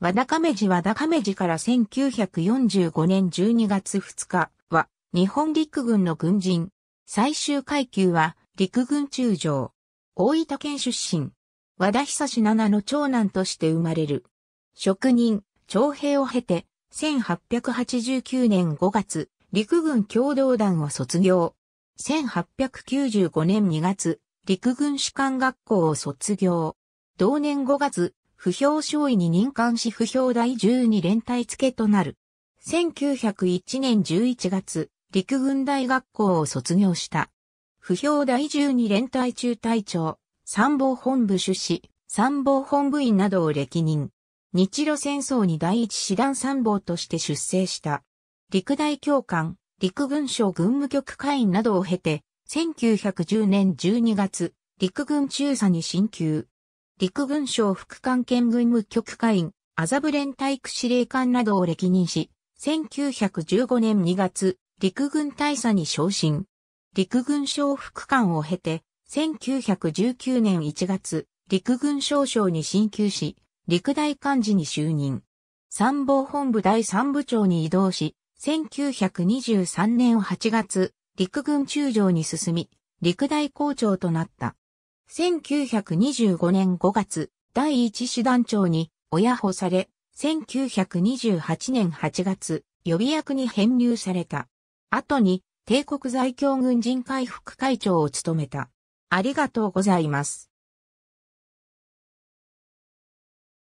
和田亀寺和田亀寺から1945年12月2日は日本陸軍の軍人。最終階級は陸軍中将。大分県出身。和田久志七の長男として生まれる。職人、徴兵を経て、1889年5月、陸軍共同団を卒業。1895年2月、陸軍士官学校を卒業。同年5月、不評少尉に任官し不評第12連隊付けとなる。1901年11月、陸軍大学校を卒業した。不評第12連隊中隊長、参謀本部主使、参謀本部員などを歴任。日露戦争に第一師団参謀として出征した。陸大教官、陸軍省軍務局会員などを経て、1910年12月、陸軍中佐に進級。陸軍省副官兼軍務局会員、麻布連体育司令官などを歴任し、1915年2月、陸軍大佐に昇進。陸軍省副官を経て、1919年1月、陸軍省省に進級し、陸大幹事に就任。参謀本部第三部長に移動し、1923年8月、陸軍中将に進み、陸大校長となった。1925年5月、第一師団長に親保され、1928年8月、予備役に編入された。後に、帝国在京軍人会副会長を務めた。ありがとうございます。